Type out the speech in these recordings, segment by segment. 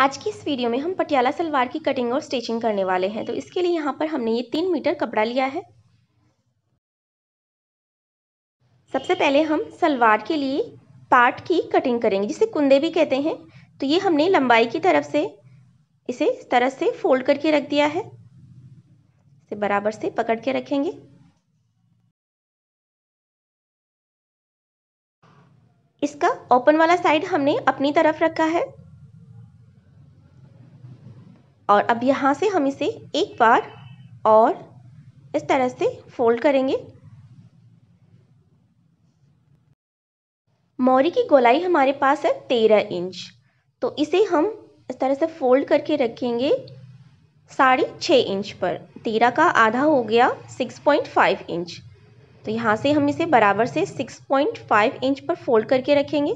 आज की इस वीडियो में हम पटियाला सलवार की कटिंग और स्टिचिंग करने वाले हैं तो इसके लिए यहाँ पर हमने ये तीन मीटर कपड़ा लिया है सबसे पहले हम सलवार के लिए पार्ट की कटिंग करेंगे जिसे कुंदे भी कहते हैं तो ये हमने लंबाई की तरफ से इसे इस तरह से फोल्ड करके रख दिया है इसे बराबर से पकड़ के रखेंगे इसका ओपन वाला साइड हमने अपनी तरफ रखा है और अब यहाँ से हम इसे एक बार और इस तरह से फोल्ड करेंगे मौरी की गोलाई हमारे पास है तेरह इंच तो इसे हम इस तरह से फोल्ड करके रखेंगे साढ़े छः इंच पर तेरह का आधा हो गया सिक्स पॉइंट फाइव इंच तो यहाँ से हम इसे बराबर से सिक्स पॉइंट फाइव इंच पर फोल्ड करके रखेंगे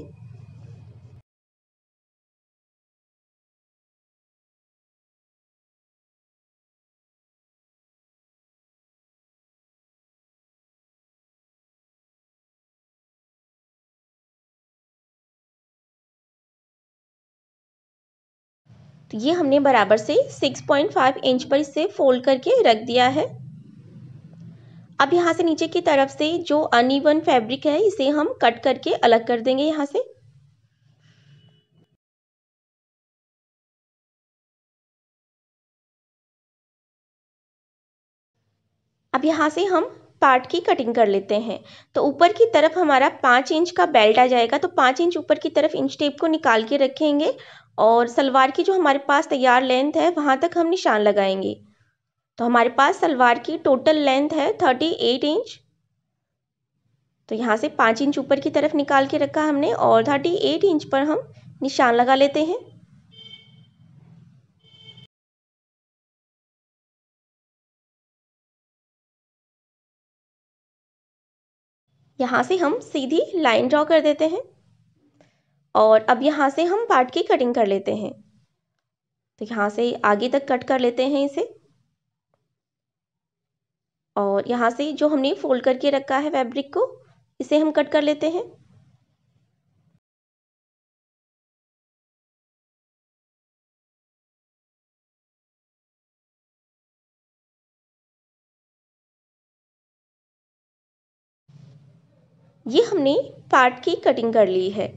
तो ये हमने बराबर से 6.5 इंच पर इसे फोल्ड करके रख दिया है अब यहाँ से नीचे की तरफ से जो अनइवन फैब्रिक है इसे हम कट करके अलग कर देंगे यहाँ से अब यहाँ से हम पार्ट की कटिंग कर लेते हैं तो ऊपर की तरफ हमारा पाँच इंच का बेल्ट आ जाएगा तो पाँच इंच ऊपर की तरफ इंच टेप को निकाल के रखेंगे और सलवार की जो हमारे पास तैयार लेंथ है वहाँ तक हम निशान लगाएंगे तो हमारे पास सलवार की टोटल लेंथ है थर्टी एट इंच तो यहाँ से पाँच इंच ऊपर की तरफ निकाल के रखा हमने और थर्टी एट इंच पर हम निशान लगा लेते हैं यहाँ से हम सीधी लाइन ड्रॉ कर देते हैं और अब यहाँ से हम पार्ट की कटिंग कर लेते हैं तो यहाँ से आगे तक कट कर लेते हैं इसे और यहाँ से जो हमने फोल्ड करके रखा है फैब्रिक को इसे हम कट कर लेते हैं ये हमने पार्ट की कटिंग कर ली है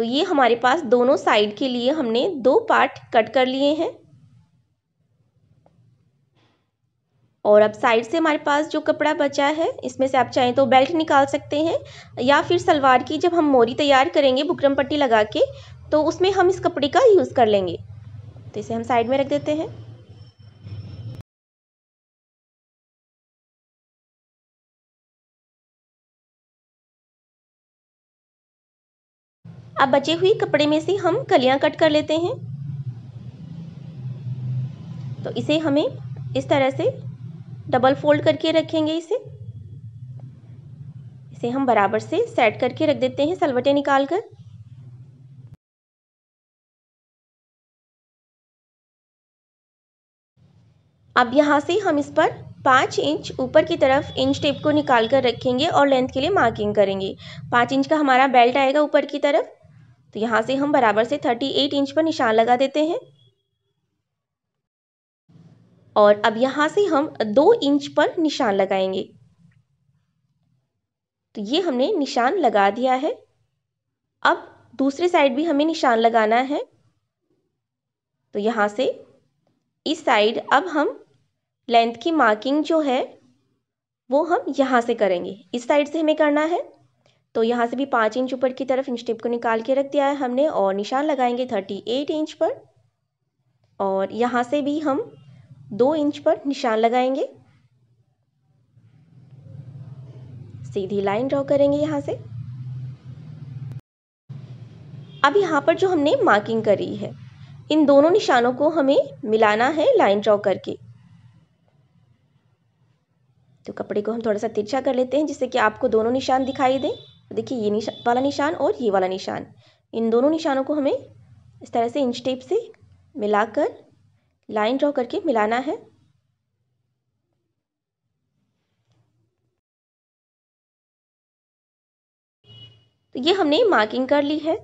तो ये हमारे पास दोनों साइड के लिए हमने दो पार्ट कट कर लिए हैं और अब साइड से हमारे पास जो कपड़ा बचा है इसमें से आप चाहें तो बेल्ट निकाल सकते हैं या फिर सलवार की जब हम मोरी तैयार करेंगे बुकरम पट्टी लगा के तो उसमें हम इस कपड़े का यूज़ कर लेंगे तो इसे हम साइड में रख देते हैं अब बचे हुए कपड़े में से हम कलियां कट कर लेते हैं तो इसे हमें इस तरह से डबल फोल्ड करके रखेंगे इसे इसे हम बराबर से सेट करके रख देते हैं सलवटें निकाल कर अब यहाँ से हम इस पर पाँच इंच ऊपर की तरफ इंच टेप को निकाल कर रखेंगे और लेंथ के लिए मार्किंग करेंगे पाँच इंच का हमारा बेल्ट आएगा ऊपर की तरफ तो यहाँ से हम बराबर से थर्टी एट इंच पर निशान लगा देते हैं और अब यहाँ से हम दो इंच पर निशान लगाएंगे तो ये हमने निशान लगा दिया है अब दूसरे साइड भी हमें निशान लगाना है तो यहाँ से इस साइड अब हम लेंथ की मार्किंग जो है वो हम यहाँ से करेंगे इस साइड से हमें करना है तो यहाँ से भी पाँच इंच ऊपर की तरफ इंच टिप को निकाल के रख दिया है हमने और निशान लगाएंगे थर्टी एट इंच पर और यहाँ से भी हम दो इंच पर निशान लगाएंगे सीधी लाइन ड्रॉ करेंगे यहाँ से अब यहाँ पर जो हमने मार्किंग करी है इन दोनों निशानों को हमें मिलाना है लाइन ड्रॉ करके तो कपड़े को हम थोड़ा सा तिरछा कर लेते हैं जिससे कि आपको दोनों निशान दिखाई दें तो देखिए ये निशा वाला निशान और ये वाला निशान इन दोनों निशानों को हमें इस तरह से इंच टेप से मिलाकर लाइन ड्रॉ करके मिलाना है तो ये हमने मार्किंग कर ली है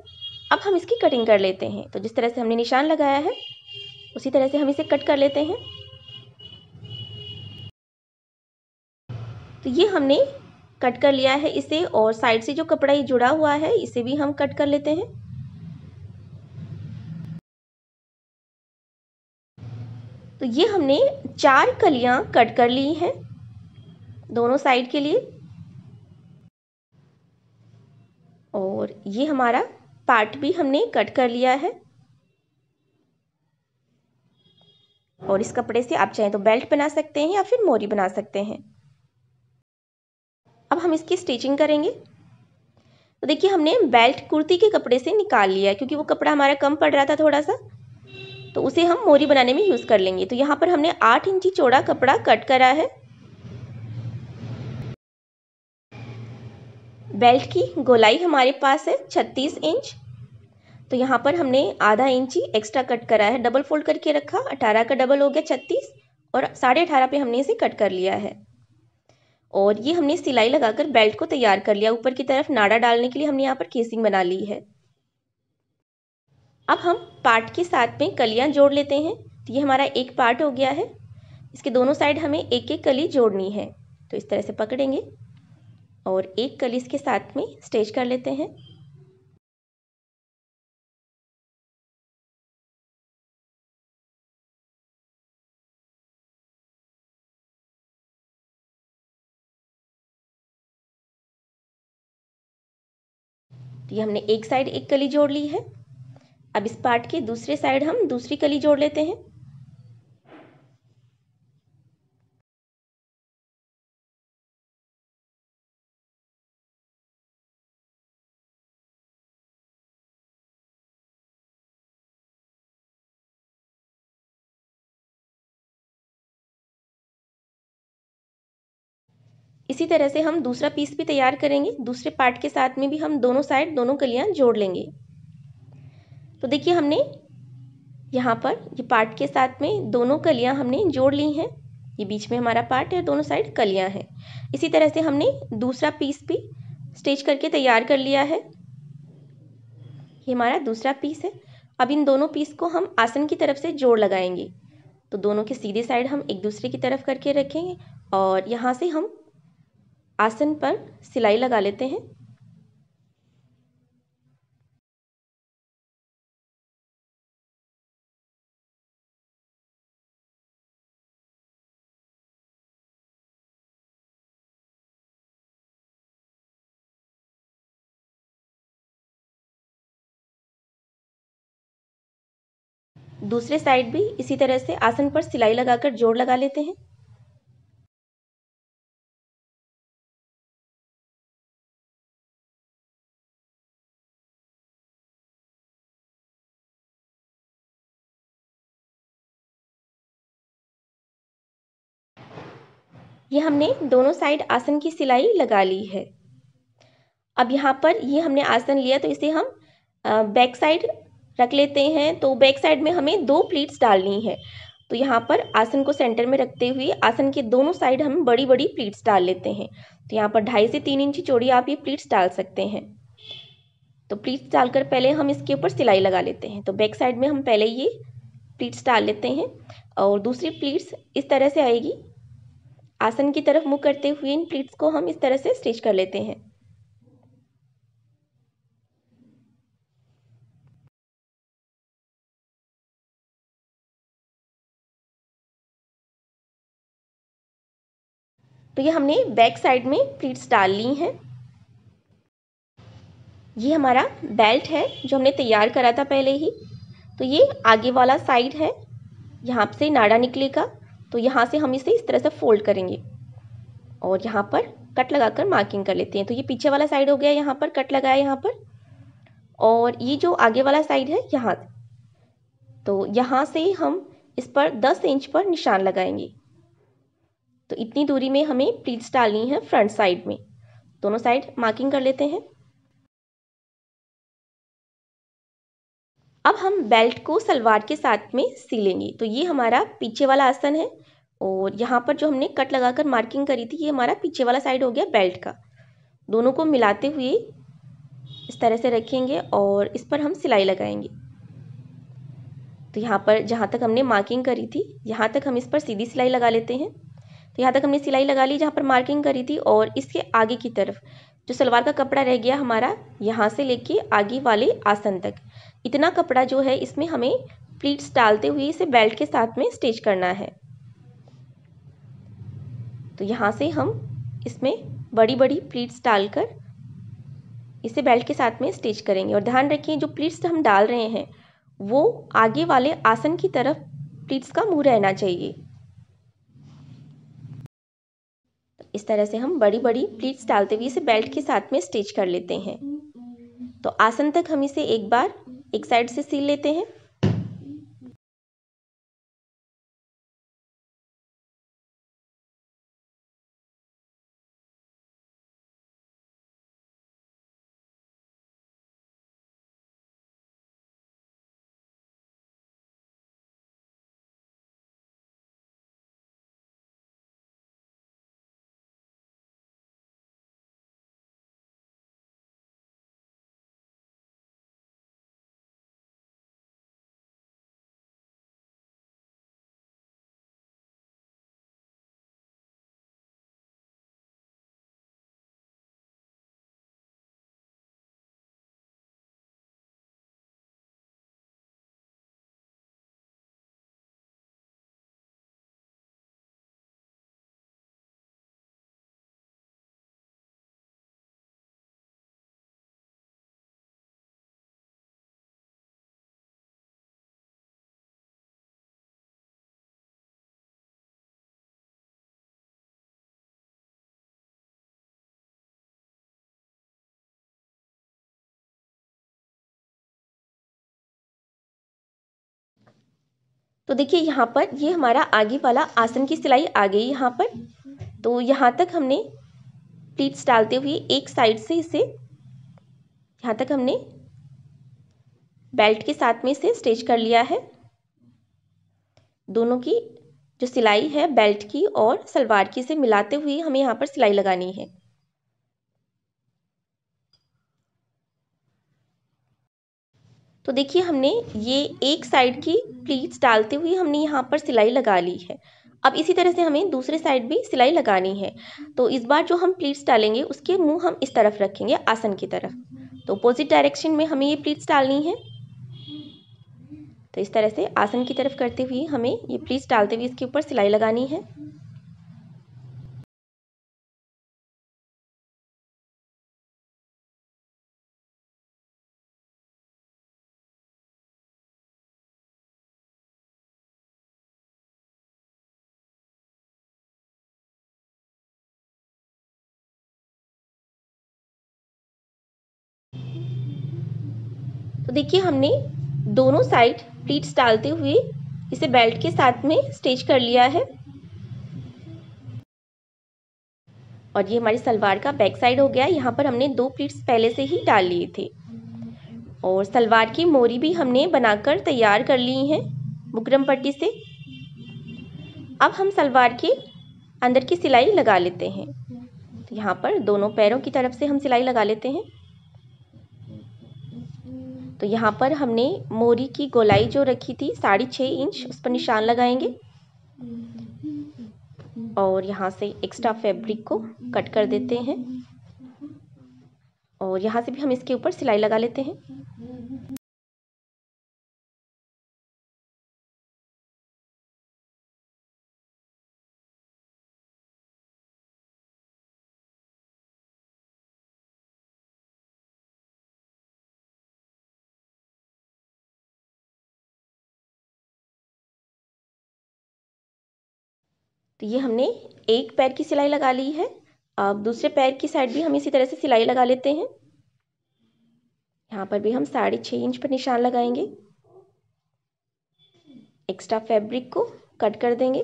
अब हम इसकी कटिंग कर लेते हैं तो जिस तरह से हमने निशान लगाया है उसी तरह से हम इसे कट कर लेते हैं तो ये हमने कट कर लिया है इसे और साइड से जो कपड़ा ये जुड़ा हुआ है इसे भी हम कट कर लेते हैं तो ये हमने चार कलियां कट कर ली हैं दोनों साइड के लिए और ये हमारा पार्ट भी हमने कट कर लिया है और इस कपड़े से आप चाहें तो बेल्ट बना सकते हैं या फिर मोरी बना सकते हैं अब हम इसकी स्टिचिंग करेंगे तो देखिए हमने बेल्ट कुर्ती के कपड़े से निकाल लिया है क्योंकि वो कपड़ा हमारा कम पड़ रहा था थोड़ा सा तो उसे हम मोरी बनाने में यूज़ कर लेंगे तो यहाँ पर हमने आठ इंची चौड़ा कपड़ा कट करा है बेल्ट की गोलाई हमारे पास है छत्तीस इंच तो यहाँ पर हमने आधा इंची एक्स्ट्रा कट करा है डबल फोल्ड करके रखा अठारह का डबल हो गया छत्तीस और साढ़े अठारह पे हमने इसे कट कर लिया है और ये हमने सिलाई लगाकर बेल्ट को तैयार कर लिया ऊपर की तरफ नाड़ा डालने के लिए हमने यहाँ पर केसिंग बना ली है अब हम पार्ट के साथ में कलियाँ जोड़ लेते हैं तो ये हमारा एक पार्ट हो गया है इसके दोनों साइड हमें एक एक कली जोड़नी है तो इस तरह से पकड़ेंगे और एक कली इसके साथ में स्टेच कर लेते हैं ये हमने एक साइड एक कली जोड़ ली है अब इस पार्ट के दूसरे साइड हम दूसरी कली जोड़ लेते हैं इसी तरह से हम दूसरा पीस भी तैयार करेंगे दूसरे पार्ट के साथ में भी हम दोनों साइड दोनों कलियाँ जोड़ लेंगे तो देखिए हमने यहाँ पर ये पार्ट के साथ में दोनों कलियाँ हमने जोड़ ली हैं ये बीच में हमारा पार्ट है दोनों साइड कलियाँ हैं इसी तरह से हमने दूसरा पीस भी स्टिच करके तैयार कर लिया है ये हमारा दूसरा पीस है अब इन दोनों पीस को हम आसन की तरफ से जोड़ लगाएंगे तो दोनों के सीधे साइड हम एक दूसरे की तरफ करके रखेंगे और यहाँ से हम आसन पर सिलाई लगा लेते हैं दूसरे साइड भी इसी तरह से आसन पर सिलाई लगाकर जोड़ लगा लेते हैं ये हमने दोनों साइड आसन की सिलाई लगा ली है अब यहाँ पर ये हमने आसन लिया तो इसे हम बैक साइड रख लेते हैं तो बैक साइड में हमें दो प्लीट्स डालनी है तो यहाँ पर आसन को सेंटर में रखते हुए आसन के दोनों साइड हम बड़ी बड़ी प्लीट्स डाल लेते हैं तो यहाँ पर ढाई से तीन इंची चौड़ी आप ये प्लीट्स डाल सकते हैं तो प्लीट्स डालकर पहले हम इसके ऊपर सिलाई लगा लेते हैं तो बैक साइड में हम पहले ये प्लीट्स डाल लेते हैं और दूसरी प्लीट्स इस तरह से आएगी आसन की तरफ मुँह करते हुए इन प्लीट्स को हम इस तरह से स्टिच कर लेते हैं तो ये हमने बैक साइड में प्लीट्स डाल ली हैं ये हमारा बेल्ट है जो हमने तैयार करा था पहले ही तो ये आगे वाला साइड है यहाँ से नाड़ा निकलेगा तो यहाँ से हम इसे इस तरह से फोल्ड करेंगे और यहाँ पर कट लगाकर मार्किंग कर लेते हैं तो ये पीछे वाला साइड हो गया यहाँ पर कट लगाया यहाँ पर और ये जो आगे वाला साइड है यहाँ तो यहाँ से हम इस पर 10 इंच पर निशान लगाएंगे तो इतनी दूरी में हमें प्लीट्स डालनी है फ्रंट साइड में दोनों साइड मार्किंग कर लेते हैं अब हम बेल्ट को सलवार के साथ में सिलेंगे तो ये हमारा पीछे वाला आसन है और यहाँ पर जो हमने कट लगाकर मार्किंग करी थी ये हमारा पीछे वाला साइड हो गया बेल्ट का दोनों को मिलाते हुए इस तरह से रखेंगे और इस पर हम सिलाई लगाएंगे तो यहाँ पर जहाँ तक हमने मार्किंग करी थी यहाँ तक हम इस पर सीधी सिलाई लगा लेते हैं तो यहाँ तक हमने सिलाई लगा ली जहाँ पर मार्किंग करी थी और इसके आगे की तरफ जो सलवार का कपड़ा रह गया हमारा यहाँ से लेके आगे वाले आसन तक इतना कपड़ा जो है इसमें हमें प्लीट्स डालते हुए इसे बेल्ट के साथ में स्टिच करना है तो यहाँ से हम इसमें बड़ी बड़ी प्लीट्स डालकर इसे बेल्ट के साथ में स्टिच करेंगे और ध्यान रखिए जो प्लीट्स हम डाल रहे हैं वो आगे वाले आसन की तरफ प्लीट्स का मुंह रहना चाहिए इस तरह से हम बड़ी बड़ी प्लीट्स डालते हुए इसे बेल्ट के साथ में स्टिच कर लेते हैं तो आसन तक हम इसे एक बार एक साइड से सिल लेते हैं तो देखिए यहाँ पर ये हमारा आगे वाला आसन की सिलाई आ गई यहाँ पर तो यहाँ तक हमने प्लीट्स डालते हुए एक साइड से इसे यहाँ तक हमने बेल्ट के साथ में इसे स्टिच कर लिया है दोनों की जो सिलाई है बेल्ट की और सलवार की इसे मिलाते हुए हमें यहाँ पर सिलाई लगानी है तो देखिए हमने ये एक साइड की प्लीट्स डालते हुए हमने यहाँ पर सिलाई लगा ली है अब इसी तरह से हमें दूसरे साइड भी सिलाई लगानी है तो इस बार जो हम प्लीट्स डालेंगे उसके मुंह हम इस तरफ रखेंगे आसन की तरफ तो अपोजिट डायरेक्शन में हमें ये प्लीट्स डालनी है तो इस तरह से आसन की तरफ करते हुए हमें ये प्लीट्स डालते हुए इसके ऊपर सिलाई लगानी है देखिए हमने दोनों साइड प्लीट्स डालते हुए इसे बेल्ट के साथ में स्टिच कर लिया है और ये हमारी सलवार का बैक साइड हो गया यहाँ पर हमने दो प्लीट्स पहले से ही डाल लिए थे और सलवार की मोरी भी हमने बनाकर तैयार कर ली है बुकरम पट्टी से अब हम सलवार के अंदर की सिलाई लगा लेते हैं तो यहाँ पर दोनों पैरों की तरफ से हम सिलाई लगा लेते हैं तो यहाँ पर हमने मोरी की गोलाई जो रखी थी साढ़े छः इंच उस पर निशान लगाएंगे और यहाँ से एक्स्ट्रा फैब्रिक को कट कर देते हैं और यहाँ से भी हम इसके ऊपर सिलाई लगा लेते हैं ये हमने एक पैर की सिलाई लगा ली है अब दूसरे पैर की साइड भी हम इसी तरह से सिलाई लगा लेते हैं यहाँ पर भी हम साढ़े छः इंच पर निशान लगाएंगे एक्स्ट्रा फैब्रिक को कट कर देंगे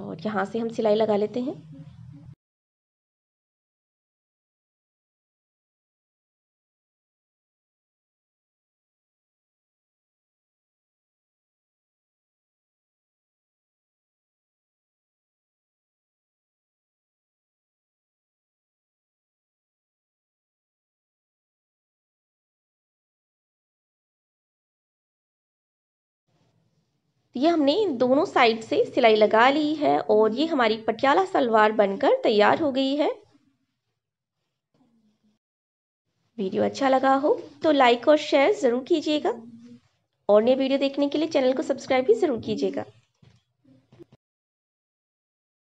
और यहाँ से हम सिलाई लगा लेते हैं ये हमने दोनों साइड से सिलाई लगा ली है और ये हमारी पटियाला सलवार बनकर तैयार हो गई है वीडियो अच्छा लगा हो तो लाइक और शेयर ज़रूर कीजिएगा और नए वीडियो देखने के लिए चैनल को सब्सक्राइब भी ज़रूर कीजिएगा